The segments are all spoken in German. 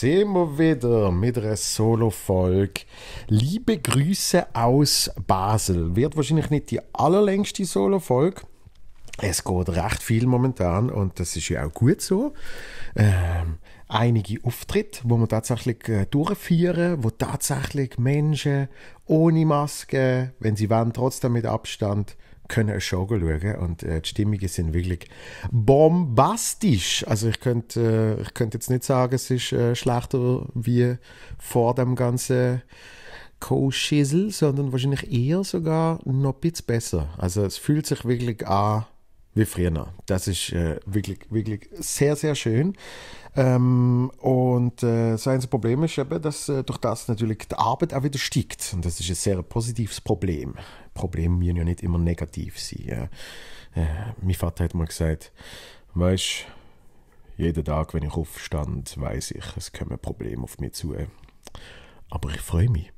sind wir wieder mit einer Solo-Folge. Liebe Grüße aus Basel. Wird wahrscheinlich nicht die allerlängste Solo-Folge. Es geht recht viel momentan und das ist ja auch gut so. Ähm, einige Auftritte, wo wir tatsächlich äh, durchführen, wo tatsächlich Menschen ohne Maske, wenn sie wollen, trotzdem mit Abstand können eine Show schauen und äh, die Stimmungen sind wirklich bombastisch. Also ich könnte, äh, ich könnte jetzt nicht sagen, es ist äh, schlechter wie vor dem ganzen Co-Schissel, sondern wahrscheinlich eher sogar noch ein bisschen besser. Also es fühlt sich wirklich an wie früher. Das ist äh, wirklich, wirklich sehr, sehr schön. Ähm, und äh, das einzige Problem ist eben, dass äh, durch das natürlich die Arbeit auch wieder steigt. Und das ist ein sehr positives Problem, Probleme müssen ja nicht immer negativ sein. Ja. Äh, mein Vater hat mal gesagt, weißt jeden Tag, wenn ich aufstand, weiß ich, es kommen Probleme auf mich zu. Aber ich freue mich.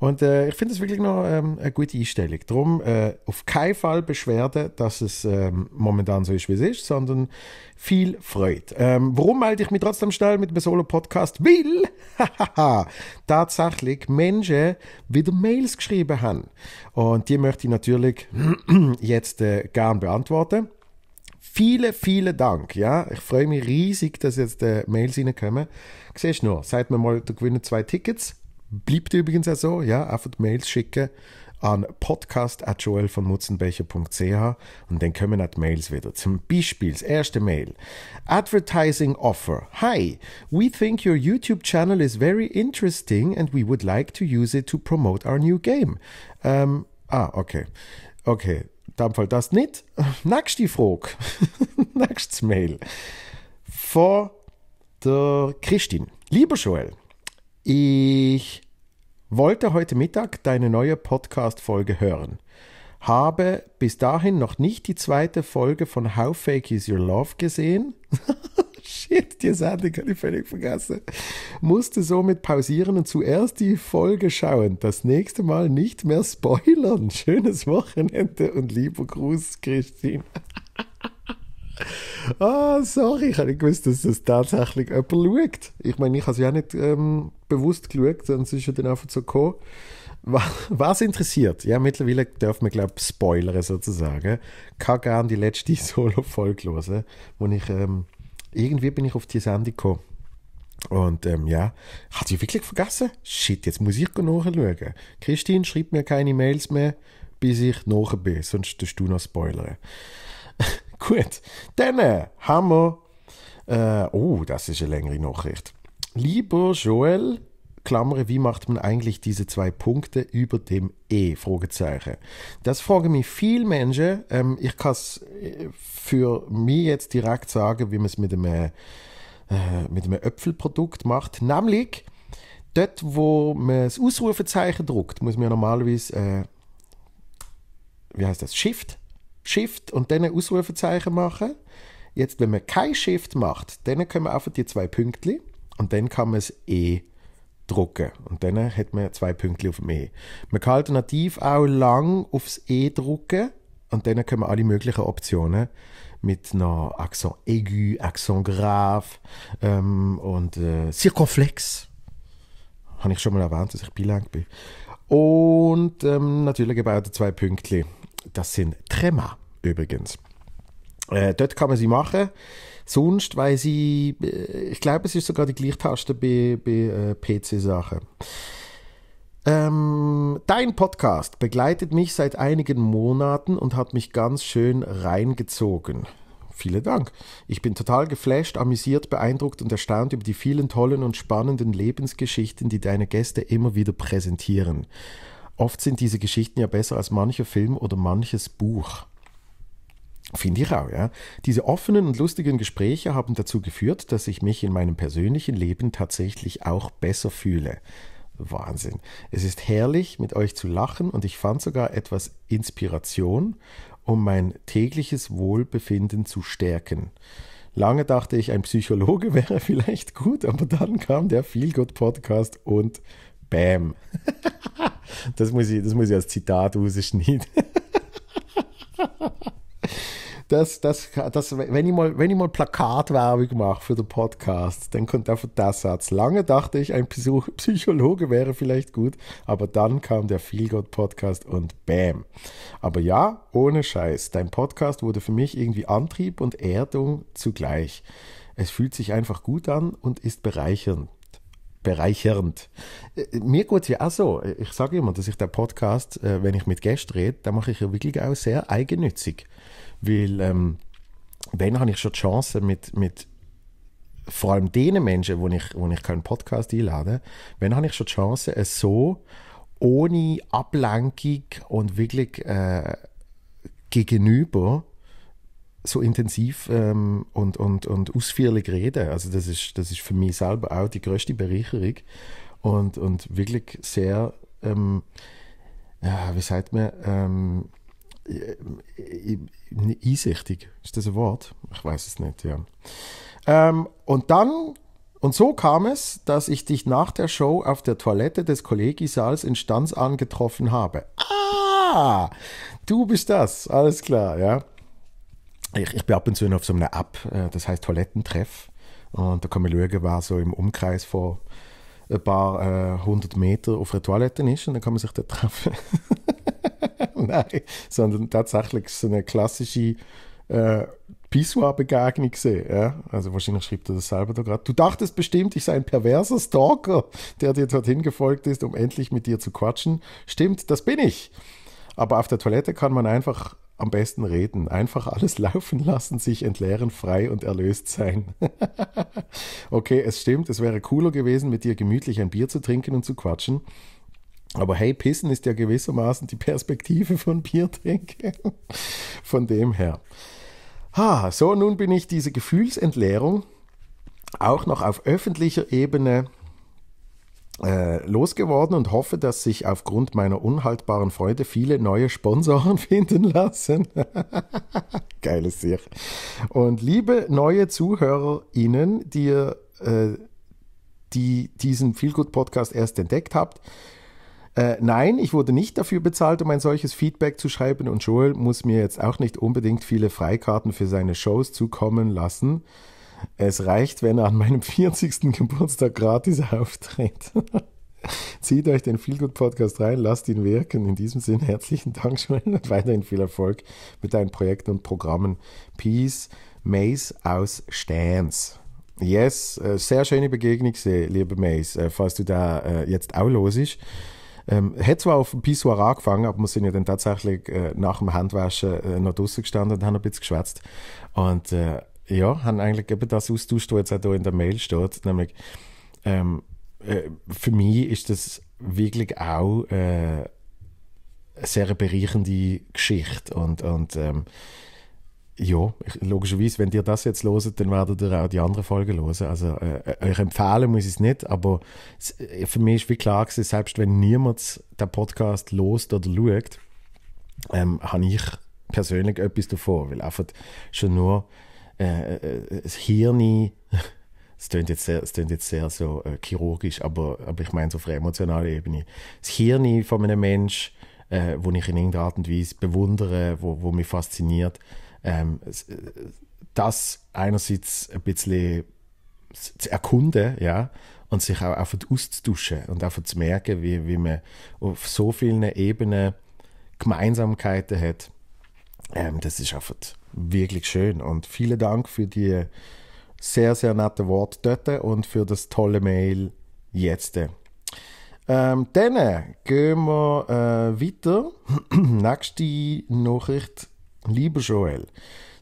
Und äh, ich finde es wirklich noch ähm, eine gute Einstellung. Darum äh, auf keinen Fall Beschwerde, dass es ähm, momentan so ist, wie es ist, sondern viel Freude. Ähm, warum melde ich mich trotzdem schnell mit einem Solo-Podcast? Weil tatsächlich Menschen wieder Mails geschrieben haben. Und die möchte ich natürlich jetzt äh, gern beantworten. Vielen, vielen Dank. Ja, ich freue mich riesig, dass jetzt äh, Mails reinkommen. Siehst du nur, sagt mir mal, du gewinnst zwei Tickets Bleibt übrigens auch so, ja, einfach Mails schicken an podcast.joel von mutzenbecher.ch und dann kommen auch die Mails wieder. Zum Beispiel das erste Mail. Advertising Offer. Hi, we think your YouTube channel is very interesting and we would like to use it to promote our new game. Ähm, ah, okay. Okay, dann Fall das nicht. Nächste Frage. Nächstes Mail. Vor der Christin. Lieber Joel, ich wollte heute Mittag deine neue Podcast-Folge hören. Habe bis dahin noch nicht die zweite Folge von How Fake Is Your Love gesehen. Shit, die Sendung kann ich völlig vergessen. Musste somit pausieren und zuerst die Folge schauen. Das nächste Mal nicht mehr spoilern. Schönes Wochenende und lieber Gruß, Christine. Ah, sorry, ich habe nicht gewusst, dass das tatsächlich jemand schaut. Ich meine, ich habe es ja nicht ähm, bewusst geschaut, sonst ist ja dann einfach so gekommen. Was interessiert? Ja, mittlerweile darf man, glaube ich, spoilern sozusagen. Ich Kann gerne die letzte Solo-Folge hören, wo ich, ähm, irgendwie bin ich auf die Sendung gekommen. Und ähm, ja, hat sie wirklich vergessen? Shit, jetzt muss ich nachschauen. Christine, schreib mir keine Mails mehr, bis ich nachher bin, sonst tust du noch spoilern. Gut, dann äh, haben wir. Äh, oh, das ist eine längere Nachricht. Lieber Joel, Klammere, wie macht man eigentlich diese zwei Punkte über dem E? Fragezeichen. Das fragen mich viele Menschen. Ähm, ich kann es äh, für mich jetzt direkt sagen, wie man es mit einem, äh, äh, mit einem Äpfelprodukt macht. Nämlich, dort, wo man das Ausrufezeichen druckt, muss man normalerweise, äh, wie heißt das, Shift Shift und dann ein Ausrufezeichen machen. Jetzt, wenn man kein Shift macht, dann können wir einfach die zwei Pünktchen und dann kann man es E drucken. Und dann hat man zwei Pünktchen auf dem E. Man kann alternativ auch lang aufs E drucken und dann können wir alle möglichen Optionen mit noch Accent aigu, Accent grave ähm, und äh, Circonflex. Habe ich schon mal erwähnt, dass ich bilang bin. Und ähm, natürlich eben auch zwei Pünktchen. Das sind Trema übrigens. Äh, dort kann man sie machen. Sonst, weil sie, äh, ich glaube, es ist sogar die gleiche Taste bei, bei äh, PC-Sachen. Ähm, dein Podcast begleitet mich seit einigen Monaten und hat mich ganz schön reingezogen. Vielen Dank. Ich bin total geflasht, amüsiert, beeindruckt und erstaunt über die vielen tollen und spannenden Lebensgeschichten, die deine Gäste immer wieder präsentieren. Oft sind diese Geschichten ja besser als mancher Film oder manches Buch. Finde ich auch, ja. Diese offenen und lustigen Gespräche haben dazu geführt, dass ich mich in meinem persönlichen Leben tatsächlich auch besser fühle. Wahnsinn. Es ist herrlich, mit euch zu lachen und ich fand sogar etwas Inspiration, um mein tägliches Wohlbefinden zu stärken. Lange dachte ich, ein Psychologe wäre vielleicht gut, aber dann kam der Feel Good Podcast und Bäm. Das muss ich, das muss ich als Zitat rausschneiden. das, das, das, wenn, ich mal, wenn ich mal Plakatwerbung mache für den Podcast, dann kommt einfach der Satz. Lange dachte ich, ein Psychologe wäre vielleicht gut, aber dann kam der Feelgood Podcast und bam. Aber ja, ohne Scheiß, dein Podcast wurde für mich irgendwie Antrieb und Erdung zugleich. Es fühlt sich einfach gut an und ist bereichernd bereichernd. Äh, äh, mir geht es ja auch so. Ich sage immer, dass ich den Podcast, äh, wenn ich mit Gästen rede, dann mache ich ja wirklich auch sehr eigennützig. Weil ähm, dann habe ich schon die Chance mit, mit vor allem den Menschen, wo ich, wo ich keinen Podcast einlade, wenn habe ich schon die Chance, es so ohne Ablenkung und wirklich äh, gegenüber so intensiv ähm, und, und, und ausführlich reden. Also das ist, das ist für mich selber auch die größte Bereicherung und, und wirklich sehr, ähm, ja, wie sagt man, ähm, äh, äh, äh, einsichtig. Ist das ein Wort? Ich weiß es nicht, ja. Ähm, und dann, und so kam es, dass ich dich nach der Show auf der Toilette des Kollegisaals in Stanz angetroffen habe. Ah, du bist das, alles klar, ja. Ich, ich bin ab und zu auf so einer App, das heißt Toilettentreff. Und da kann man schauen, wer so im Umkreis von ein paar hundert äh, Meter auf der Toilette ist und dann kann man sich da treffen. Nein, sondern tatsächlich so eine klassische äh, Pissoir-Begegnung gesehen. Ja? Also wahrscheinlich schreibt er das selber da gerade. Du dachtest bestimmt, ich sei ein perverser Stalker, der dir dorthin gefolgt ist, um endlich mit dir zu quatschen. Stimmt, das bin ich. Aber auf der Toilette kann man einfach am besten reden. Einfach alles laufen lassen, sich entleeren, frei und erlöst sein. okay, es stimmt, es wäre cooler gewesen, mit dir gemütlich ein Bier zu trinken und zu quatschen. Aber hey, Pissen ist ja gewissermaßen die Perspektive von Biertrinken. von dem her. Ha, so, nun bin ich diese Gefühlsentleerung auch noch auf öffentlicher Ebene äh, losgeworden und hoffe, dass sich aufgrund meiner unhaltbaren Freude viele neue Sponsoren finden lassen. Geiles Sieg. Und liebe neue ZuhörerInnen, die ihr äh, die diesen Feelgood Podcast erst entdeckt habt, äh, nein, ich wurde nicht dafür bezahlt, um ein solches Feedback zu schreiben und Joel muss mir jetzt auch nicht unbedingt viele Freikarten für seine Shows zukommen lassen. Es reicht, wenn er an meinem 40. Geburtstag gratis auftritt. Zieht euch den Feelgood Podcast rein, lasst ihn wirken. In diesem Sinne herzlichen Dank schon und weiterhin viel Erfolg mit deinen Projekten und Programmen. Peace, Mace aus Stans. Yes, äh, sehr schöne Begegnung, liebe Mace, äh, falls du da äh, jetzt auch los ist. Ähm, hat zwar auf dem Pissoir angefangen, aber wir sind ja dann tatsächlich äh, nach dem Handwaschen äh, noch draußen gestanden und haben ein bisschen geschwätzt. Und äh, ja, haben eigentlich eben das austauscht, was jetzt auch hier in der Mail steht, nämlich ähm, äh, für mich ist das wirklich auch äh, eine sehr bereichende Geschichte und, und ähm, ja, ich, logischerweise, wenn ihr das jetzt loset, dann werdet ihr auch die anderen Folgen hören. Also äh, äh, euch empfehlen muss ich es nicht, aber es, äh, für mich ist wie klar gewesen, selbst wenn niemand den Podcast lost oder schaut, ähm, habe ich persönlich etwas davor. weil einfach schon nur äh, äh das Hirn, es klingt jetzt sehr, klingt jetzt sehr so äh, chirurgisch, aber, aber ich meine so auf einer emotionalen Ebene, das Hirn von einem Menschen, äh, wo ich in irgendeiner Art und Weise bewundere, wo, wo mich fasziniert, ähm, äh, das einerseits ein bisschen zu erkunden, ja, und sich auch einfach auszutauschen und einfach zu merken, wie, wie man auf so vielen Ebenen Gemeinsamkeiten hat. Ähm, das ist einfach wirklich schön. Und vielen Dank für die sehr, sehr nette Worte dort und für das tolle Mail jetzt. Ähm, dann gehen wir äh, weiter. Nächste Nachricht Liebe Joel,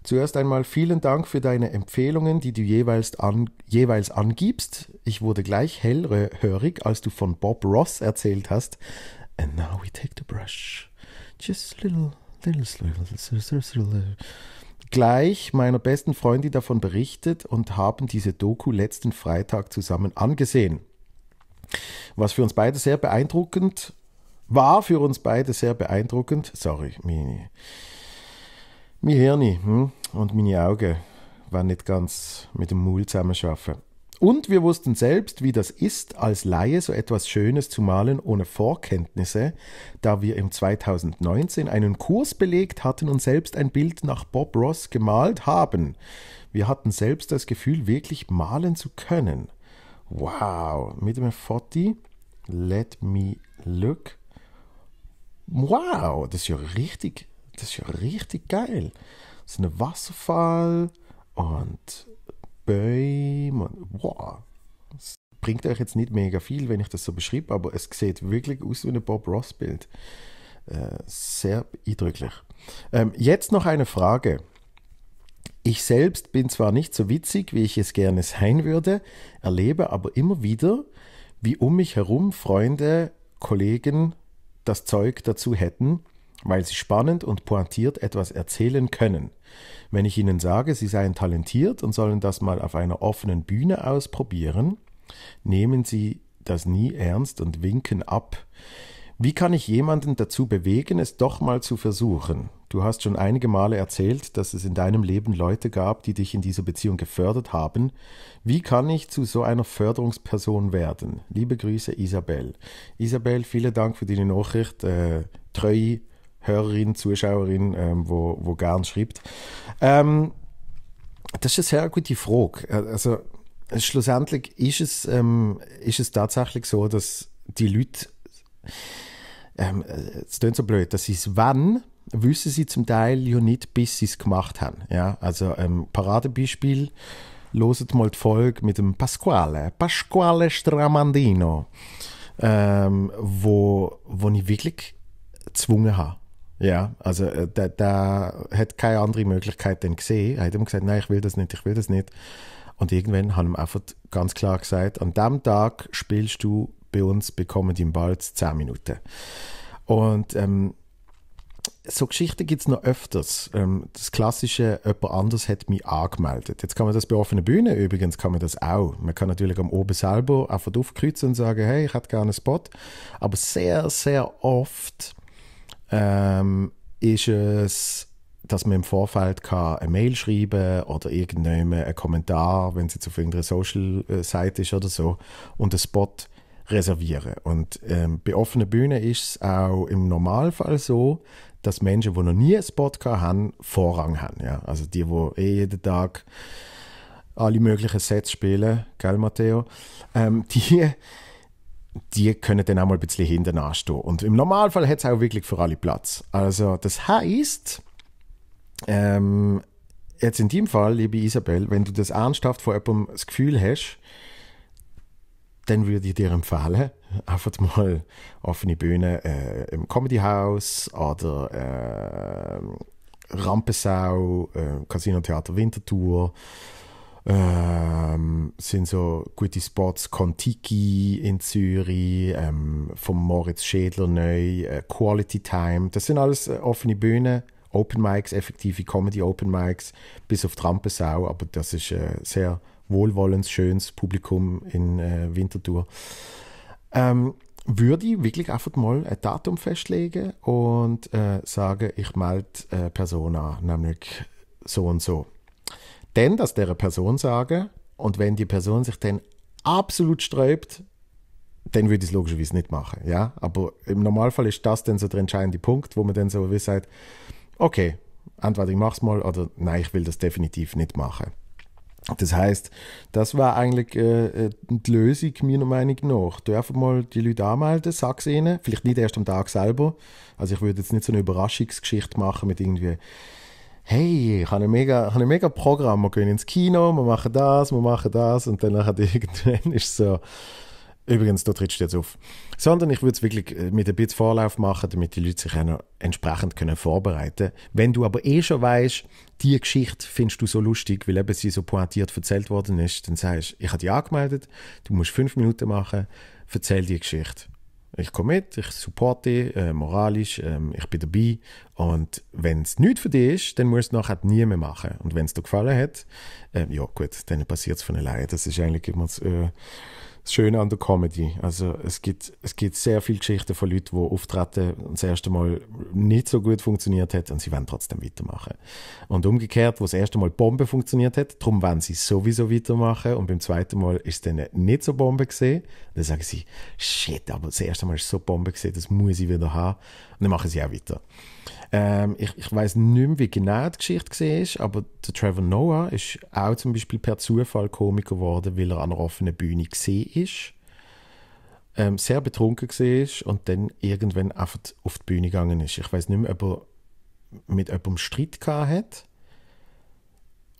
zuerst einmal vielen Dank für deine Empfehlungen, die du jeweils, an, jeweils angibst. Ich wurde gleich hellhörig, als du von Bob Ross erzählt hast. And now we take the brush. Just little, little, little, little, little gleich meiner besten Freundin davon berichtet und haben diese Doku letzten Freitag zusammen angesehen. Was für uns beide sehr beeindruckend war, für uns beide sehr beeindruckend, sorry, Mini mein Hirn hm? und meine Augen waren nicht ganz mit dem Maul zusammenarbeiten. Und wir wussten selbst, wie das ist, als Laie so etwas Schönes zu malen ohne Vorkenntnisse, da wir im 2019 einen Kurs belegt hatten und selbst ein Bild nach Bob Ross gemalt haben. Wir hatten selbst das Gefühl, wirklich malen zu können. Wow, mit dem Foti, let me look. Wow, das ist ja richtig das ist ja richtig geil. So ein Wasserfall und Bäume. Wow. Das bringt euch jetzt nicht mega viel, wenn ich das so beschreibe, aber es sieht wirklich aus wie ein Bob Ross-Bild. Äh, sehr eindrücklich. Ähm, jetzt noch eine Frage. Ich selbst bin zwar nicht so witzig, wie ich es gerne sein würde, erlebe aber immer wieder, wie um mich herum Freunde, Kollegen das Zeug dazu hätten, weil sie spannend und pointiert etwas erzählen können. Wenn ich ihnen sage, sie seien talentiert und sollen das mal auf einer offenen Bühne ausprobieren, nehmen sie das nie ernst und winken ab. Wie kann ich jemanden dazu bewegen, es doch mal zu versuchen? Du hast schon einige Male erzählt, dass es in deinem Leben Leute gab, die dich in dieser Beziehung gefördert haben. Wie kann ich zu so einer Förderungsperson werden? Liebe Grüße, Isabel. Isabel, vielen Dank für deine Nachricht. Äh, treue Hörerin, Zuschauerin, ähm, wo, wo gern schreibt. Ähm, das ist eine sehr gute Frage. Äh, also schlussendlich ist es, ähm, ist es tatsächlich so, dass die Leute, ähm, äh, es klingt so blöd, dass sie es wann, wissen sie zum Teil ja nicht, bis sie es gemacht haben. Ja? Also ähm, Paradebeispiel, loset mal die Folge mit dem Pasquale, Pasquale Stramandino, ähm, wo, wo ich wirklich gezwungen habe. Ja, also äh, der, der hat keine andere Möglichkeit dann gesehen. Er hat immer gesagt, nein, ich will das nicht, ich will das nicht. Und irgendwann haben ihm einfach ganz klar gesagt, an dem Tag spielst du bei uns bei Comedy im Balz 10 Minuten. Und ähm, so Geschichten gibt es noch öfters. Ähm, das klassische, jemand anders hat mich angemeldet. Jetzt kann man das bei offenen Bühnen übrigens, kann man das auch. Man kann natürlich am Oben selber einfach aufkreuzen und sagen, hey, ich hätte gerne einen Spot. Aber sehr, sehr oft ähm, ist es, dass man im Vorfeld kann eine Mail schreiben oder irgendjemand einen Kommentar, wenn es auf irgendeiner Social-Seite äh, ist oder so, und einen Spot reservieren. Und ähm, bei offenen Bühnen ist es auch im Normalfall so, dass Menschen, die noch nie einen Spot haben, Vorrang haben. Ja? Also die, die eh jeden Tag alle möglichen Sets spielen, gell Matteo, ähm, die die können dann auch mal ein bisschen hinten anstehen. Und im Normalfall hat es auch wirklich für alle Platz. Also, das heisst, ähm, jetzt in dem Fall, liebe Isabel, wenn du das ernsthaft von jemandem das Gefühl hast, dann würde ich dir empfehlen, einfach mal offene Bühne äh, im Comedy House oder äh, Rampensau, äh, Casino Theater Winterthur, ähm, sind so gute Spots, Contiki in Zürich, ähm, vom Moritz Schädler neu, äh, Quality Time. Das sind alles äh, offene Bühnen, Open Mics, effektive Comedy Open Mics, bis auf Trampesau, aber das ist äh, sehr wohlwollendes, schönes Publikum in äh, Winterthur. Ähm, würde ich wirklich einfach mal ein Datum festlegen und äh, sagen, ich melde äh, Person an, nämlich so und so dann das der Person sagen und wenn die Person sich dann absolut sträubt, dann würde ich es logischerweise nicht machen. Ja? Aber im Normalfall ist das dann so der entscheidende Punkt, wo man dann so wie sagt, okay, entweder ich mache es mal oder nein, ich will das definitiv nicht machen. Das heißt, das war eigentlich äh, äh, die Lösung meiner Meinung nach. Dürfen mal die Leute anmelden, es ihnen, vielleicht nicht erst am Tag selber. Also ich würde jetzt nicht so eine Überraschungsgeschichte machen mit irgendwie hey, ich habe ein mega, habe ein mega Programm, wir gehen ins Kino, wir machen das, wir machen das und dann hat irgendwann ist es so, übrigens, da trittst du jetzt auf. Sondern ich würde es wirklich äh, mit ein bisschen Vorlauf machen, damit die Leute sich noch entsprechend können vorbereiten können. Wenn du aber eh schon weißt, die Geschichte findest du so lustig, weil eben sie so pointiert erzählt worden ist, dann sagst du, ich habe dich angemeldet, du musst fünf Minuten machen, erzähl die Geschichte. Ich komme mit, ich supporte äh, moralisch, ähm, ich bin dabei. Und wenn es nichts für dich ist, dann musst du nachher nie mehr machen. Und wenn es dir gefallen hat, äh, ja gut, dann passiert es von alleine. Das ist eigentlich immer das, äh, das Schöne an der Comedy. Also es gibt, es gibt sehr viele Geschichten von Leuten, die auftreten und das erste Mal nicht so gut funktioniert hat und sie wollen trotzdem weitermachen. Und umgekehrt, wo das erste Mal Bombe funktioniert hat, darum wollen sie sowieso weitermachen und beim zweiten Mal ist es dann nicht so Bombe gesehen. Dann sagen sie, shit, aber das erste Mal ist so Bombe gesehen, das muss ich wieder haben. Und dann machen sie auch weiter. Ähm, ich ich weiß nicht mehr, wie genau die Geschichte war, aber der Trevor Noah ist auch zum Beispiel per Zufall Komiker geworden, weil er an einer offenen Bühne war. Ähm, sehr betrunken war und dann irgendwann einfach auf die Bühne gegangen ist. Ich weiß nicht mehr, ob er mit jemandem Streit hatte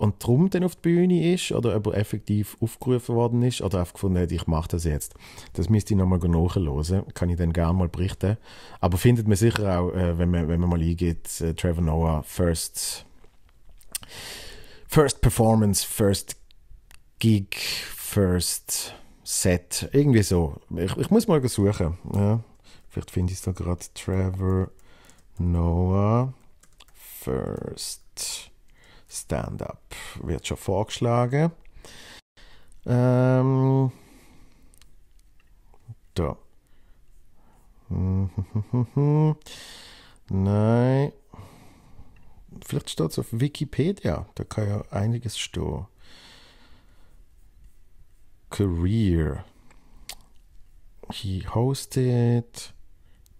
und drum dann auf die Bühne ist oder ob er effektiv aufgerufen worden ist oder einfach gefunden hat, ich mache das jetzt. Das müsste ich nochmal nachhören, kann ich dann gerne mal berichten. Aber findet man sicher auch, äh, wenn, man, wenn man mal eingeht, äh, Trevor Noah, First, first Performance, First Gig, First Set, irgendwie so. Ich, ich muss mal suchen. Ja. Vielleicht finde ich es da gerade. Trevor Noah, First Stand-up wird schon vorgeschlagen. Ähm, da. Nein. Vielleicht steht es auf Wikipedia. Da kann ja einiges stehen. Career. He hosted,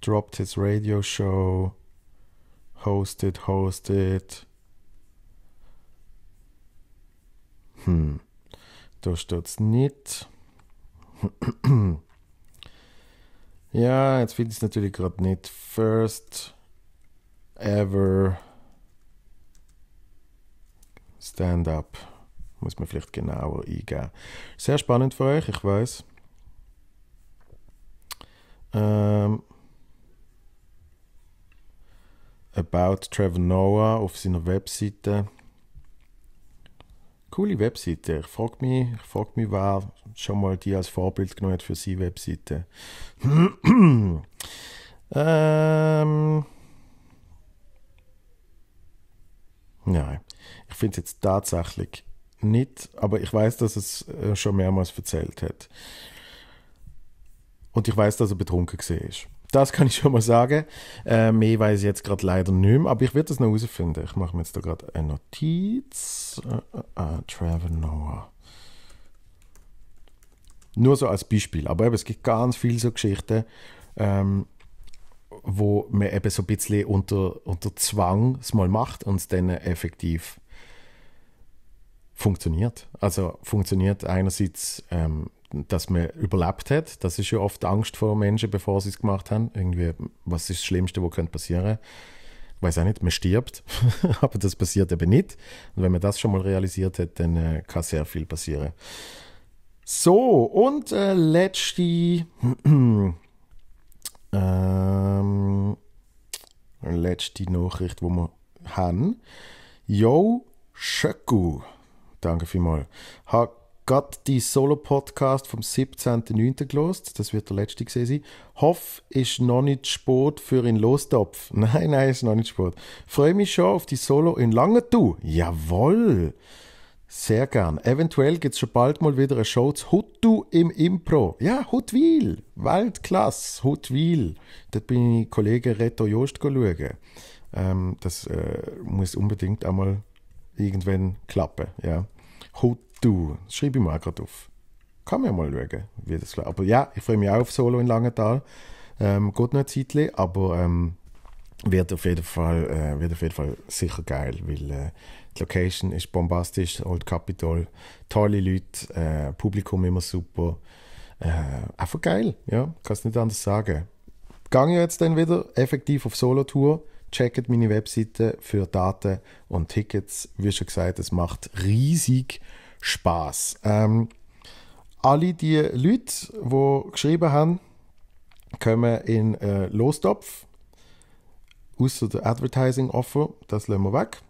dropped his radio show, hosted, hosted. Hm. Da es nicht. ja, jetzt finde ich es natürlich gerade nicht. First ever Stand-up. Muss man vielleicht genauer eingehen. Sehr spannend für euch, ich weiß. Ähm, about Trevor Noah auf seiner Webseite. Coole Webseite. Ich frage mich, ich frag mich, wer schon mal die als Vorbild genommen hat für seine Webseite. ähm. Nein, ich finde es jetzt tatsächlich nicht, aber ich weiß, dass es äh, schon mehrmals erzählt hat. Und ich weiß, dass er betrunken war. Das kann ich schon mal sagen. Äh, mehr weiß ich jetzt gerade leider nicht mehr, aber ich werde das noch herausfinden. Ich mache mir jetzt da gerade eine Notiz. Ah, Trevor Noah. Nur so als Beispiel. Aber eben, es gibt ganz viele so Geschichten, ähm, wo man eben so ein bisschen unter, unter Zwang es mal macht und es dann effektiv funktioniert. Also funktioniert einerseits ähm, dass man überlebt hat. Das ist ja oft Angst vor Menschen, bevor sie es gemacht haben. Irgendwie, was ist das Schlimmste, was könnte passieren? Ich weiß auch nicht, man stirbt, aber das passiert eben nicht. Und wenn man das schon mal realisiert hat, dann äh, kann sehr viel passieren. So, und äh, letzte. ähm, letzte Nachricht, die wir haben. Yo, Schöcku. Danke vielmals. Hat gerade die Solo-Podcast vom 17.09. gelost. Das wird der letzte gesehen sein. Hoff ist noch nicht Sport für den Lostopf. Nein, nein, ist noch nicht Sport. Freue mich schon auf die Solo in Langenthal. Jawoll! Sehr gern. Eventuell gibt es schon bald mal wieder eine Show zu Hutu im Impro. Ja, Hutwil. Weltklasse. Hutwil. Dort bin ich Kollege Reto Jost schauen. Ähm, das äh, muss unbedingt einmal irgendwann klappen. Ja. Hut du, schreibe ich mal gerade auf. Kann man ja mal schauen, wie das läuft. Aber ja, ich freue mich auch auf Solo in Langenthal. Ähm, geht noch ein Zeitchen, aber ähm, wird, auf jeden Fall, äh, wird auf jeden Fall sicher geil, weil äh, die Location ist bombastisch, Old Capitol, tolle Leute, äh, Publikum immer super. Äh, einfach geil, ja, kann nicht anders sagen. Gange jetzt dann wieder effektiv auf Solo-Tour checkt meine Webseite für Daten und Tickets. Wie schon gesagt, es macht riesig Spaß. Ähm, alle die Leute, die geschrieben haben, kommen in äh, Lostopf. Außer der Advertising Offer, das lassen wir weg.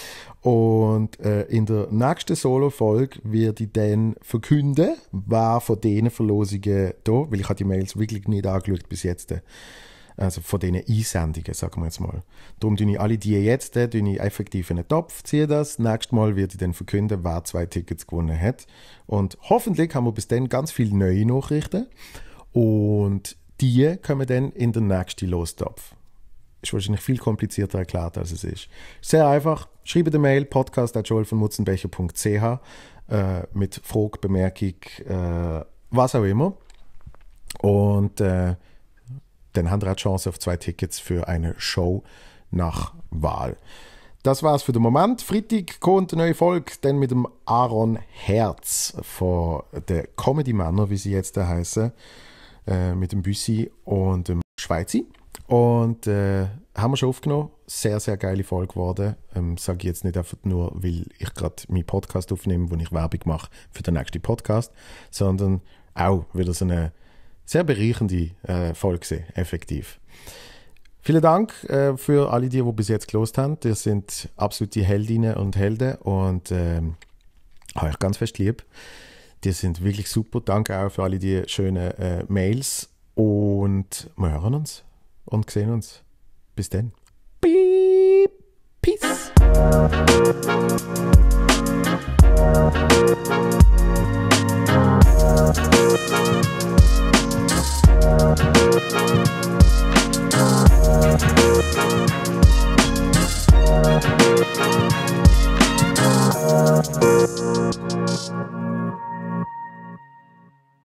und äh, in der nächsten Solo-Folge werde ich dann verkünden, wer von diesen Verlosungen da, weil ich habe die Mails wirklich nicht angeschaut bis jetzt, also von diesen Einsendungen, sagen wir jetzt mal. Darum ziehe ich alle die jetzt ziehe effektiv in einen Topf, ziehe das. Nächstes Mal werde ich dann verkünden, wer zwei Tickets gewonnen hat. Und hoffentlich haben wir bis dann ganz viele neue Nachrichten. Und die kommen dann in den nächsten Lostopf. Ist wahrscheinlich viel komplizierter erklärt, als es ist. Sehr einfach. Schreibe eine Mail, podcast.joelvonmutzenbecher.ch äh, mit Frage, Bemerkung, äh, was auch immer. Und äh, denn Handra hat Chance auf zwei Tickets für eine Show nach Wahl. Das war's für den Moment. Freitag kommt eine neue Folge, dann mit dem Aaron Herz von der Comedy Männer, wie sie jetzt heißen, äh, mit dem Büssi und dem Schweizi. Und äh, haben wir schon aufgenommen. Sehr, sehr geile Folge geworden. Ähm, Sage ich jetzt nicht einfach nur, weil ich gerade meinen Podcast aufnehme, wo ich Werbung mache für den nächsten Podcast, sondern auch wieder so eine sehr bereichende äh, Folge, effektiv. Vielen Dank äh, für alle die, die bis jetzt gelost haben. Ihr sind absolute Heldinnen und Helden und ähm, habe ich ganz fest lieb. Die sind wirklich super. Danke auch für alle die schönen äh, Mails und wir hören uns und sehen uns. Bis dann. Peace.